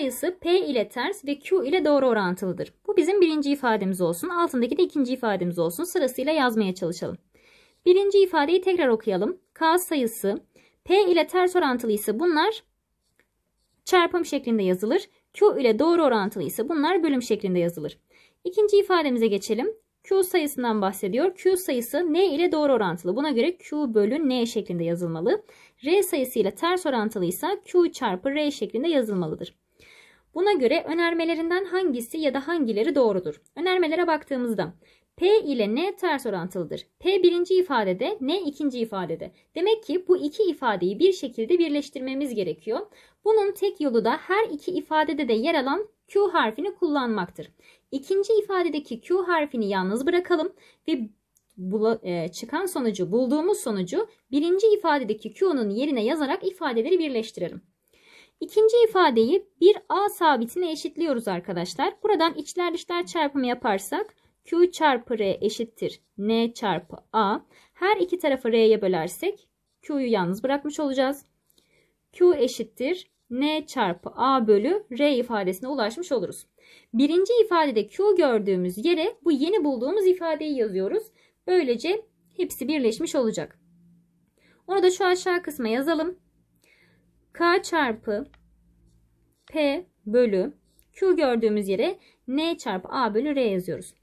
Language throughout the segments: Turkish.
sayısı P ile ters ve Q ile doğru orantılıdır. Bu bizim birinci ifademiz olsun. Altındaki de ikinci ifademiz olsun. Sırasıyla yazmaya çalışalım. Birinci ifadeyi tekrar okuyalım. K sayısı P ile ters orantılı ise bunlar çarpım şeklinde yazılır. Q ile doğru orantılı ise bunlar bölüm şeklinde yazılır. İkinci ifademize geçelim. Q sayısından bahsediyor. Q sayısı N ile doğru orantılı. Buna göre Q bölü N şeklinde yazılmalı. R sayısı ile ters orantılıysa Q çarpı R şeklinde yazılmalıdır. Buna göre önermelerinden hangisi ya da hangileri doğrudur? Önermelere baktığımızda P ile N ters orantılıdır. P birinci ifadede, N ikinci ifadede. Demek ki bu iki ifadeyi bir şekilde birleştirmemiz gerekiyor. Bunun tek yolu da her iki ifadede de yer alan Q harfini kullanmaktır. İkinci ifadedeki Q harfini yalnız bırakalım ve e, çıkan sonucu, bulduğumuz sonucu birinci ifadedeki Q'nun yerine yazarak ifadeleri birleştirelim. İkinci ifadeyi bir a sabitine eşitliyoruz arkadaşlar. Buradan içler dışlar çarpımı yaparsak q çarpı r eşittir n çarpı a. Her iki tarafı r'ye bölersek q'yu yalnız bırakmış olacağız. q eşittir n çarpı a bölü r ifadesine ulaşmış oluruz. Birinci ifadede q gördüğümüz yere bu yeni bulduğumuz ifadeyi yazıyoruz. Böylece hepsi birleşmiş olacak. Onu da şu aşağı kısma yazalım. K çarpı P bölü Q gördüğümüz yere N çarpı A bölü R yazıyoruz.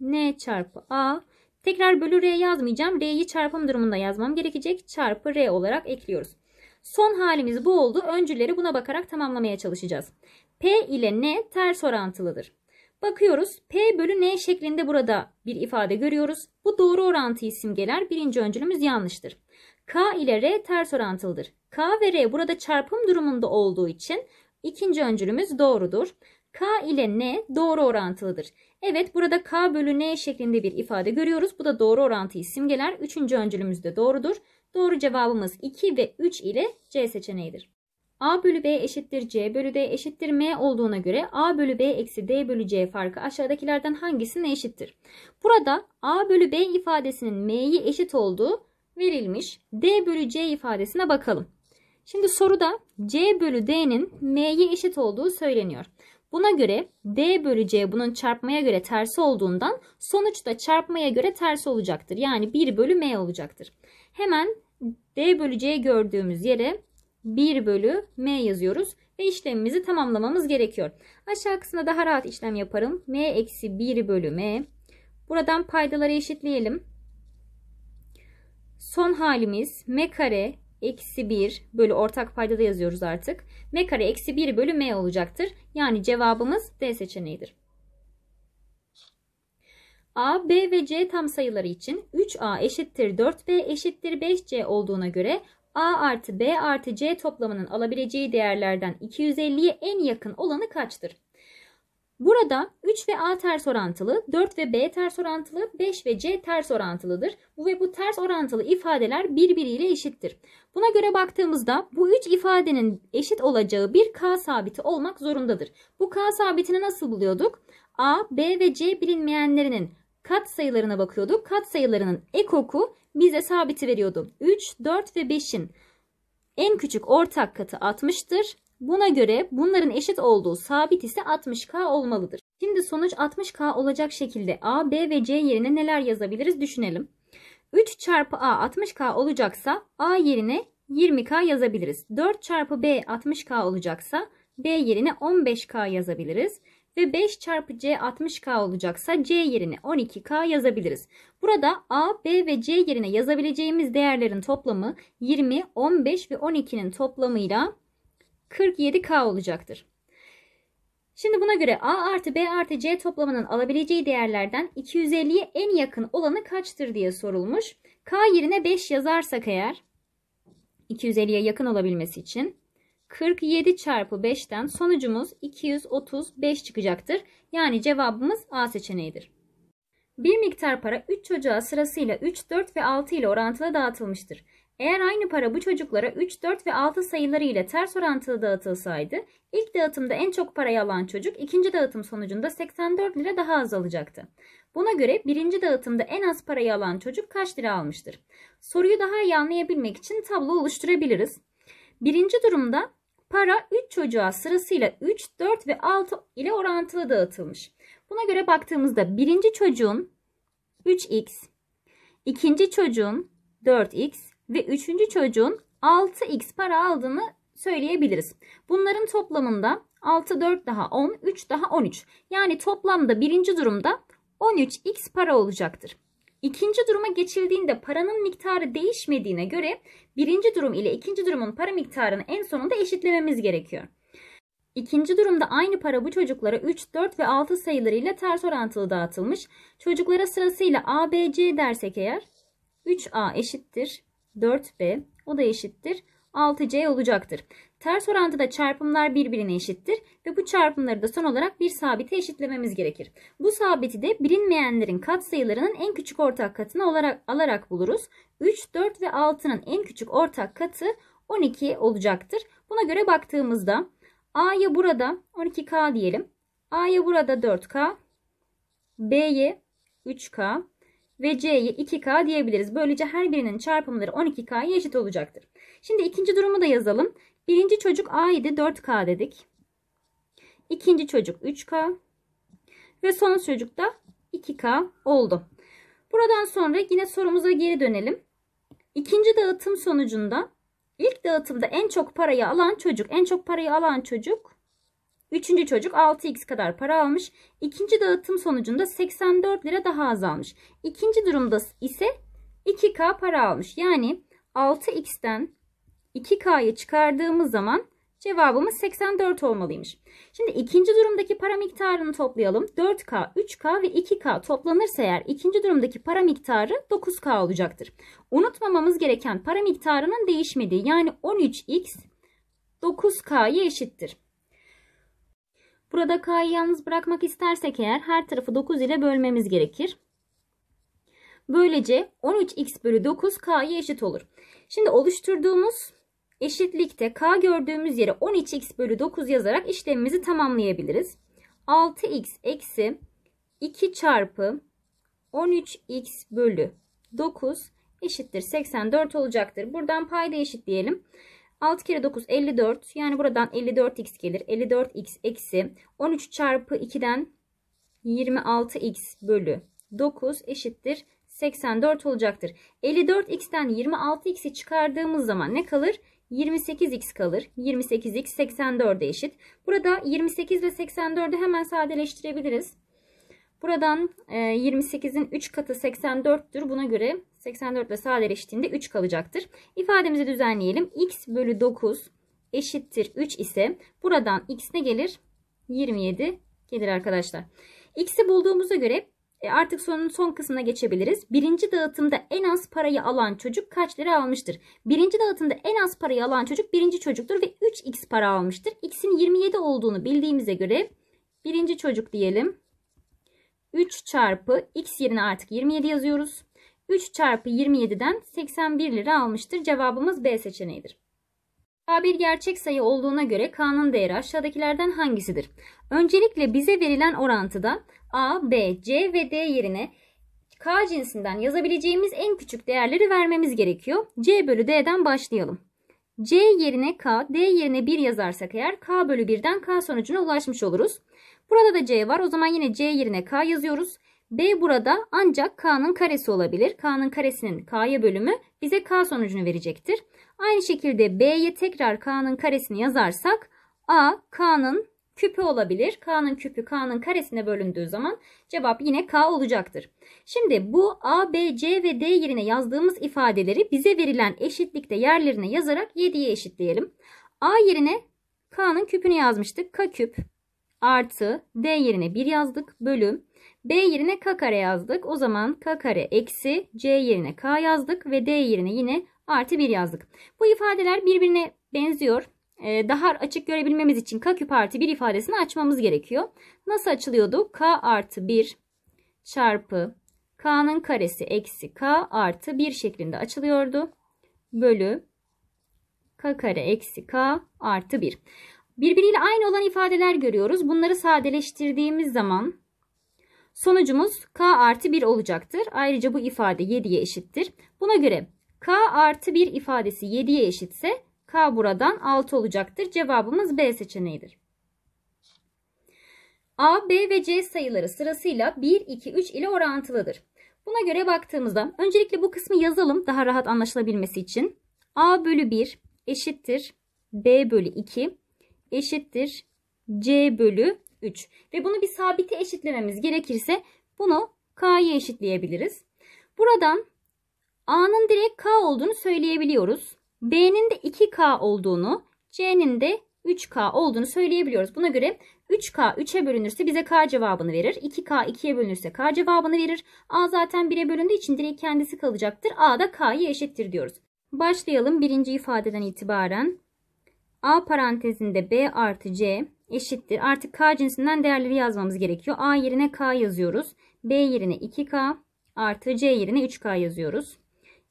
N çarpı A tekrar bölü R yazmayacağım. R'yi çarpım durumunda yazmam gerekecek. Çarpı R olarak ekliyoruz. Son halimiz bu oldu. Öncüleri buna bakarak tamamlamaya çalışacağız. P ile N ters orantılıdır. Bakıyoruz P bölü N şeklinde burada bir ifade görüyoruz. Bu doğru orantıyı simgeler. Birinci öncülümüz yanlıştır. K ile R ters orantılıdır. K ve R burada çarpım durumunda olduğu için ikinci öncülümüz doğrudur. K ile N doğru orantılıdır. Evet burada K bölü N şeklinde bir ifade görüyoruz. Bu da doğru orantıyı simgeler. Üçüncü öncülümüz de doğrudur. Doğru cevabımız 2 ve 3 ile C seçeneğidir. A bölü B eşittir C bölü D eşittir M olduğuna göre A bölü B eksi D bölü C farkı aşağıdakilerden hangisine eşittir? Burada A bölü B ifadesinin M'yi eşit olduğu verilmiş. D bölü C ifadesine bakalım. Şimdi soruda C bölü D'nin M'ye eşit olduğu söyleniyor. Buna göre D bölü C bunun çarpmaya göre tersi olduğundan sonuç da çarpmaya göre tersi olacaktır. Yani 1 bölü M olacaktır. Hemen D bölü C gördüğümüz yere 1 bölü M yazıyoruz ve işlemimizi tamamlamamız gerekiyor. Aşağı kısmına daha rahat işlem yaparım. M eksi 1 bölü M. Buradan paydaları eşitleyelim. Son halimiz m kare eksi 1 bölü ortak payda da yazıyoruz artık. m kare eksi 1 bölü m olacaktır. Yani cevabımız D seçeneğidir. A, B ve C tam sayıları için 3A eşittir 4B eşittir 5C olduğuna göre A artı B artı C toplamının alabileceği değerlerden 250'ye en yakın olanı kaçtır? Burada 3 ve A ters orantılı, 4 ve B ters orantılı, 5 ve C ters orantılıdır. Bu ve bu ters orantılı ifadeler birbiriyle eşittir. Buna göre baktığımızda bu 3 ifadenin eşit olacağı bir K sabiti olmak zorundadır. Bu K sabitini nasıl buluyorduk? A, B ve C bilinmeyenlerinin kat sayılarına bakıyorduk. Kat sayılarının ekoku bize sabiti veriyordu. 3, 4 ve 5'in en küçük ortak katı 60'tır. Buna göre bunların eşit olduğu sabit ise 60K olmalıdır. Şimdi sonuç 60K olacak şekilde A, B ve C yerine neler yazabiliriz düşünelim. 3 çarpı A 60K olacaksa A yerine 20K yazabiliriz. 4 çarpı B 60K olacaksa B yerine 15K yazabiliriz. Ve 5 çarpı C 60K olacaksa C yerine 12K yazabiliriz. Burada A, B ve C yerine yazabileceğimiz değerlerin toplamı 20, 15 ve 12'nin toplamıyla 47K olacaktır. Şimdi buna göre A artı B artı C toplamının alabileceği değerlerden 250'ye en yakın olanı kaçtır diye sorulmuş. K yerine 5 yazarsak eğer 250'ye yakın olabilmesi için 47 çarpı 5'ten sonucumuz 235 çıkacaktır. Yani cevabımız A seçeneğidir. Bir miktar para 3 çocuğa sırasıyla 3, 4 ve 6 ile orantılı dağıtılmıştır. Eğer aynı para bu çocuklara 3, 4 ve 6 sayıları ile ters orantılı dağıtılsaydı ilk dağıtımda en çok parayı alan çocuk ikinci dağıtım sonucunda 84 lira daha az alacaktı. Buna göre birinci dağıtımda en az parayı alan çocuk kaç lira almıştır? Soruyu daha iyi anlayabilmek için tablo oluşturabiliriz. Birinci durumda para 3 çocuğa sırasıyla 3, 4 ve 6 ile orantılı dağıtılmış. Buna göre baktığımızda birinci çocuğun 3x, ikinci çocuğun 4x, ve üçüncü çocuğun 6x para aldığını söyleyebiliriz. Bunların toplamında 6 4 daha 10 3 daha 13 yani toplamda birinci durumda 13x para olacaktır. İkinci duruma geçildiğinde paranın miktarı değişmediğine göre birinci durum ile ikinci durumun para miktarını en sonunda eşitlememiz gerekiyor. İkinci durumda aynı para bu çocuklara 3, 4 ve 6 sayılarıyla ters orantılı dağıtılmış. Çocuklara sırasıyla A, B, C dersek eğer 3A eşittir 4B o da eşittir 6C olacaktır. Ters orantıda çarpımlar birbirine eşittir ve bu çarpımları da son olarak bir sabite eşitlememiz gerekir. Bu sabiti de bilinmeyenlerin katsayılarının en küçük ortak katını olarak alarak buluruz. 3, 4 ve 6'nın en küçük ortak katı 12 olacaktır. Buna göre baktığımızda A'ya burada 12K diyelim. A'ya burada 4K, B'ye 3K, ve C'ye 2K diyebiliriz. Böylece her birinin çarpımları 12K'ya eşit olacaktır. Şimdi ikinci durumu da yazalım. Birinci çocuk A idi 4K dedik. İkinci çocuk 3K ve son çocuk da 2K oldu. Buradan sonra yine sorumuza geri dönelim. İkinci dağıtım sonucunda ilk dağıtımda en çok parayı alan çocuk, en çok parayı alan çocuk Üçüncü çocuk 6x kadar para almış. İkinci dağıtım sonucunda 84 lira daha azalmış. İkinci durumda ise 2k para almış. Yani 6x'ten 2k'yı çıkardığımız zaman cevabımız 84 olmalıymış. Şimdi ikinci durumdaki para miktarını toplayalım. 4K, 3K ve 2K toplanırsa eğer ikinci durumdaki para miktarı 9K olacaktır. Unutmamamız gereken para miktarının değişmediği yani 13X 9K'ya eşittir. Burada K'yı yalnız bırakmak istersek eğer her tarafı 9 ile bölmemiz gerekir. Böylece 13x bölü 9 K'ya eşit olur. Şimdi oluşturduğumuz eşitlikte K gördüğümüz yere 13x bölü 9 yazarak işlemimizi tamamlayabiliriz. 6x eksi 2 çarpı 13x bölü 9 eşittir 84 olacaktır. Buradan payda eşitleyelim. 6 kere 9 54. Yani buradan 54x gelir. 54x eksi 13 çarpı 2'den 26x bölü 9 eşittir 84 olacaktır. 54x'ten 26x'i çıkardığımız zaman ne kalır? 28x kalır. 28x 84'e eşit. Burada 28 ile 84'ü hemen sadeleştirebiliriz. Buradan 28'in e, 3 katı 84'tür. Buna göre 84 ile sadeleştiğinde 3 kalacaktır. İfademizi düzenleyelim. x bölü 9 eşittir 3 ise buradan x ne gelir? 27 gelir arkadaşlar. X'i bulduğumuza göre e, artık sorunun son kısmına geçebiliriz. Birinci dağıtımda en az parayı alan çocuk kaç lira almıştır? Birinci dağıtımda en az parayı alan çocuk birinci çocuktur ve 3x para almıştır. X'in 27 olduğunu bildiğimize göre birinci çocuk diyelim. 3 çarpı x yerine artık 27 yazıyoruz. 3 çarpı 27'den 81 lira almıştır. Cevabımız B seçeneğidir. A bir gerçek sayı olduğuna göre K'nın değeri aşağıdakilerden hangisidir? Öncelikle bize verilen orantıda A, B, C ve D yerine K cinsinden yazabileceğimiz en küçük değerleri vermemiz gerekiyor. C bölü D'den başlayalım. C yerine K, D yerine 1 yazarsak eğer K bölü 1'den K sonucuna ulaşmış oluruz. Burada da C var. O zaman yine C yerine K yazıyoruz. B burada ancak K'nın karesi olabilir. K'nın karesinin K'ya bölümü bize K sonucunu verecektir. Aynı şekilde B'ye tekrar K'nın karesini yazarsak A K'nın küpü olabilir. K'nın küpü K'nın karesine bölündüğü zaman cevap yine K olacaktır. Şimdi bu A, B, C ve D yerine yazdığımız ifadeleri bize verilen eşitlikte yerlerine yazarak 7'ye eşitleyelim. A yerine K'nın küpünü yazmıştık. K küp artı D yerine 1 yazdık bölüm. B yerine K kare yazdık. O zaman K kare eksi C yerine K yazdık ve D yerine yine artı 1 yazdık. Bu ifadeler birbirine benziyor. Ee, daha açık görebilmemiz için K küp artı 1 ifadesini açmamız gerekiyor. Nasıl açılıyordu? K artı 1 çarpı K'nın karesi eksi K artı 1 şeklinde açılıyordu. Bölü K kare eksi K artı 1. Birbiriyle aynı olan ifadeler görüyoruz. Bunları sadeleştirdiğimiz zaman sonucumuz k artı 1 olacaktır. Ayrıca bu ifade 7'ye eşittir. Buna göre k artı 1 ifadesi 7'ye eşitse k buradan 6 olacaktır. Cevabımız B seçeneğidir. A, B ve C sayıları sırasıyla 1, 2, 3 ile orantılıdır. Buna göre baktığımızda öncelikle bu kısmı yazalım daha rahat anlaşılabilmesi için. A bölü 1 eşittir B bölü 2 eşittir c bölü 3. Ve bunu bir sabiti eşitlememiz gerekirse bunu k'ya eşitleyebiliriz. Buradan a'nın direkt k olduğunu söyleyebiliyoruz. b'nin de 2k olduğunu, c'nin de 3K olduğunu söyleyebiliyoruz. Buna göre 3K 3'e bölünürse bize K cevabını verir. 2K 2'ye bölünürse K cevabını verir. A zaten 1'e bölündüğü için direkt kendisi kalacaktır. A da K'ya eşittir diyoruz. Başlayalım birinci ifadeden itibaren. A parantezinde B artı C eşittir. Artık K cinsinden değerleri yazmamız gerekiyor. A yerine K yazıyoruz. B yerine 2K artı C yerine 3K yazıyoruz.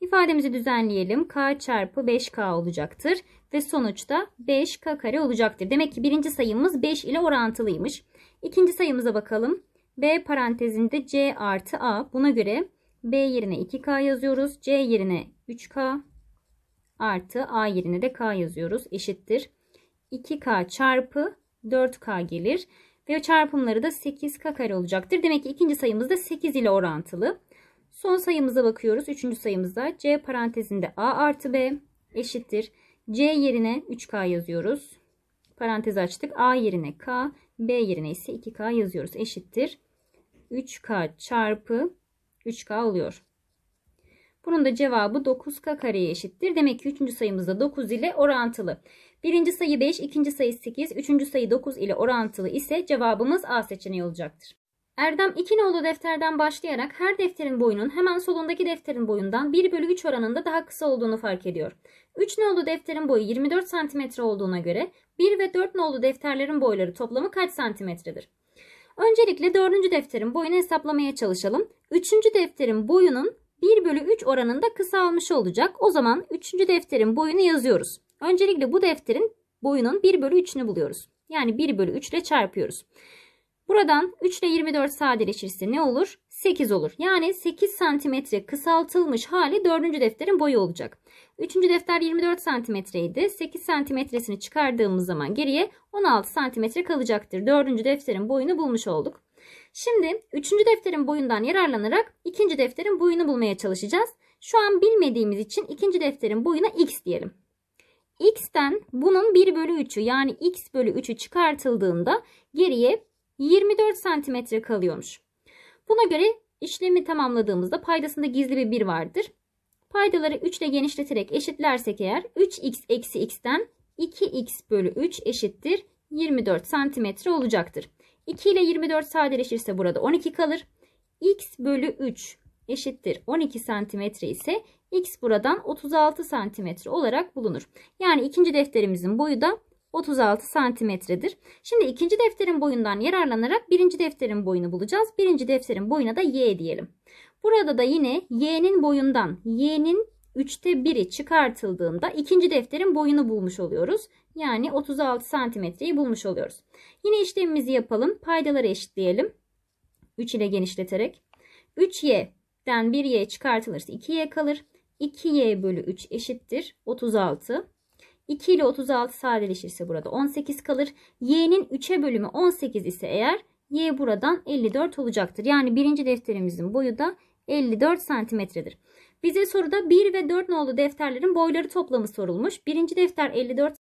İfademizi düzenleyelim. K çarpı 5K olacaktır. Ve sonuçta 5K kare olacaktır. Demek ki birinci sayımız 5 ile orantılıymış. İkinci sayımıza bakalım. B parantezinde C artı A. Buna göre B yerine 2K yazıyoruz. C yerine 3K artı a yerine de k yazıyoruz. Eşittir. 2k çarpı 4k gelir. Ve çarpımları da 8k kare olacaktır. Demek ki ikinci sayımız da 8 ile orantılı. Son sayımıza bakıyoruz. Üçüncü sayımızda c parantezinde a artı b eşittir. c yerine 3k yazıyoruz. Parantez açtık. a yerine k, b yerine ise 2k yazıyoruz. Eşittir. 3k çarpı 3k oluyor. Bunun da cevabı 9k kareye eşittir. Demek ki 3. sayımızda 9 ile orantılı. Birinci sayı 5, ikinci sayı 8, üçüncü sayı 9 ile orantılı ise cevabımız A seçeneği olacaktır. Erdem İkinoğlu defterden başlayarak her defterin boyunun hemen solundaki defterin boyundan 1 bölü 3 oranında daha kısa olduğunu fark ediyor. 3 nolu defterin boyu 24 cm olduğuna göre 1 ve 4 nolu defterlerin boyları toplamı kaç cm'dir? Öncelikle 4. defterin boyunu hesaplamaya çalışalım. 3. defterin boyunun 1 bölü 3 oranında kısalmış olacak. O zaman 3. defterin boyunu yazıyoruz. Öncelikle bu defterin boyunun 1 bölü 3'ünü buluyoruz. Yani 1 bölü 3 ile çarpıyoruz. Buradan 3 ile 24 sadeleşirse ne olur? 8 olur. Yani 8 santimetre kısaltılmış hali 4. defterin boyu olacak. 3. defter 24 santimetreydi. 8 santimetresini çıkardığımız zaman geriye 16 santimetre kalacaktır. 4. defterin boyunu bulmuş olduk. Şimdi üçüncü defterin boyundan yararlanarak ikinci defterin boyunu bulmaya çalışacağız. Şu an bilmediğimiz için ikinci defterin boyuna x diyelim. x'ten bunun 1 bölü 3'ü yani x bölü 3'ü çıkartıldığında geriye 24 cm kalıyormuş. Buna göre işlemi tamamladığımızda paydasında gizli bir 1 vardır. Paydaları 3 ile genişleterek eşitlersek eğer 3x eksi x'ten 2x bölü 3 eşittir 24 cm olacaktır. 2 ile 24 sadeleşirse burada 12 kalır. X bölü 3 eşittir 12 santimetre ise X buradan 36 santimetre olarak bulunur. Yani ikinci defterimizin boyu da 36 santimetredir. Şimdi ikinci defterin boyundan yararlanarak birinci defterin boyunu bulacağız. Birinci defterin boyuna da y diyelim. Burada da yine y'nin boyundan y'nin 3'te 1'i çıkartıldığında ikinci defterin boyunu bulmuş oluyoruz. Yani 36 santimetreyi bulmuş oluyoruz. Yine işlemimizi yapalım. Paydaları eşitleyelim. 3 ile genişleterek. 3y'den 1y çıkartılırsa 2y kalır. 2y bölü 3 eşittir 36. 2 ile 36 sadeleşirse burada 18 kalır. y'nin 3'e bölümü 18 ise eğer y buradan 54 olacaktır. Yani birinci defterimizin boyu da 54 santimetredir. Bize soruda 1 ve 4 nolu defterlerin boyları toplamı sorulmuş. Birinci defter 54